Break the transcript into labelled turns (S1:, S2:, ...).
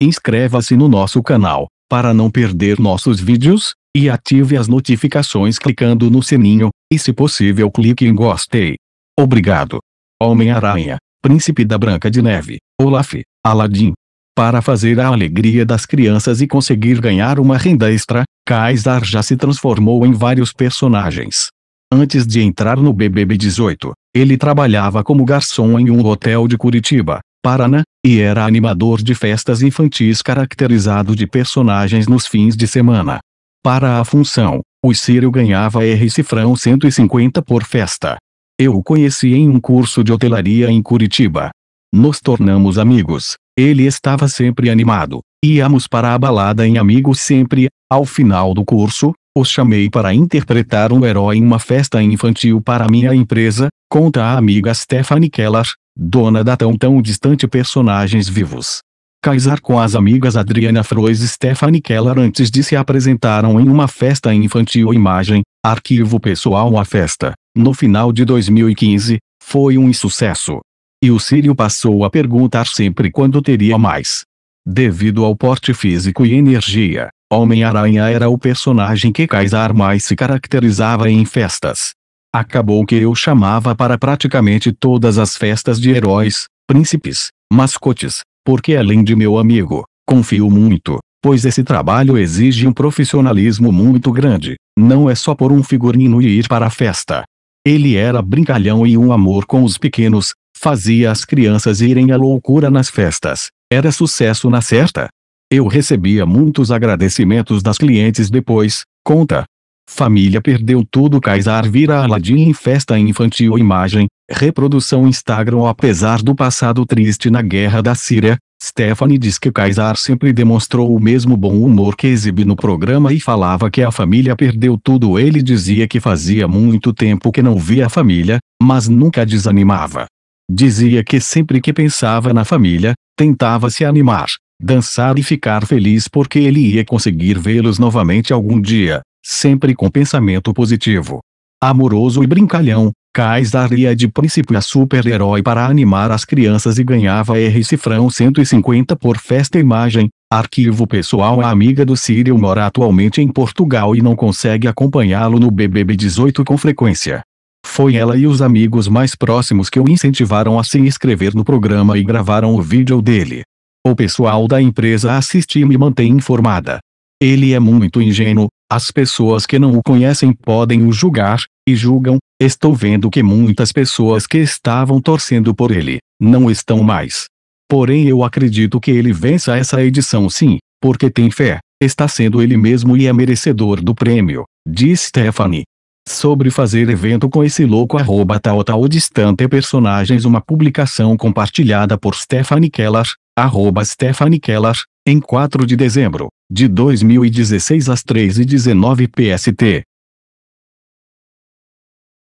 S1: Inscreva-se no nosso canal, para não perder nossos vídeos, e ative as notificações clicando no sininho, e se possível clique em gostei. Obrigado. Homem-Aranha, Príncipe da Branca de Neve, Olaf, Aladdin. Para fazer a alegria das crianças e conseguir ganhar uma renda extra, Kaisar já se transformou em vários personagens. Antes de entrar no BBB 18, ele trabalhava como garçom em um hotel de Curitiba, Paraná, e era animador de festas infantis caracterizado de personagens nos fins de semana. Para a função, o Círio ganhava R cifrão 150 por festa. Eu o conheci em um curso de hotelaria em Curitiba. Nos tornamos amigos, ele estava sempre animado, íamos para a balada em amigos sempre, ao final do curso, o chamei para interpretar um herói em uma festa infantil para minha empresa, conta a amiga Stephanie Keller, dona da tão tão distante personagens vivos. Kaysar com as amigas Adriana Frois e Stephanie Keller antes de se apresentaram em uma festa infantil imagem, arquivo pessoal A Festa, no final de 2015, foi um sucesso. E o Círio passou a perguntar sempre quando teria mais. Devido ao porte físico e energia, Homem-Aranha era o personagem que Kaysar mais se caracterizava em festas. Acabou que eu chamava para praticamente todas as festas de heróis, príncipes, mascotes, porque além de meu amigo, confio muito, pois esse trabalho exige um profissionalismo muito grande, não é só por um figurino e ir para a festa. Ele era brincalhão e um amor com os pequenos, fazia as crianças irem à loucura nas festas, era sucesso na certa. Eu recebia muitos agradecimentos das clientes depois, conta, Família perdeu tudo Kaysar vira Aladdin em festa infantil Imagem, reprodução Instagram Apesar do passado triste na guerra da Síria, Stephanie diz que Kaysar sempre demonstrou o mesmo bom humor que exibe no programa e falava que a família perdeu tudo ele dizia que fazia muito tempo que não via a família, mas nunca desanimava. Dizia que sempre que pensava na família, tentava se animar, dançar e ficar feliz porque ele ia conseguir vê-los novamente algum dia sempre com pensamento positivo. Amoroso e brincalhão, Cais daria de príncipe a super-herói para animar as crianças e ganhava R cifrão 150 por festa imagem. Arquivo pessoal A amiga do Círio mora atualmente em Portugal e não consegue acompanhá-lo no BBB 18 com frequência. Foi ela e os amigos mais próximos que o incentivaram a se inscrever no programa e gravaram o vídeo dele. O pessoal da empresa assiste e me mantém informada. Ele é muito ingênuo, as pessoas que não o conhecem podem o julgar, e julgam. Estou vendo que muitas pessoas que estavam torcendo por ele, não estão mais. Porém, eu acredito que ele vença essa edição sim, porque tem fé, está sendo ele mesmo e é merecedor do prêmio, diz Stephanie. Sobre fazer evento com esse louco arroba tal tal distante personagens uma publicação compartilhada por Stephanie Keller, arroba Stephanie Keller, em 4 de dezembro de 2016 às 3 h 19 PST.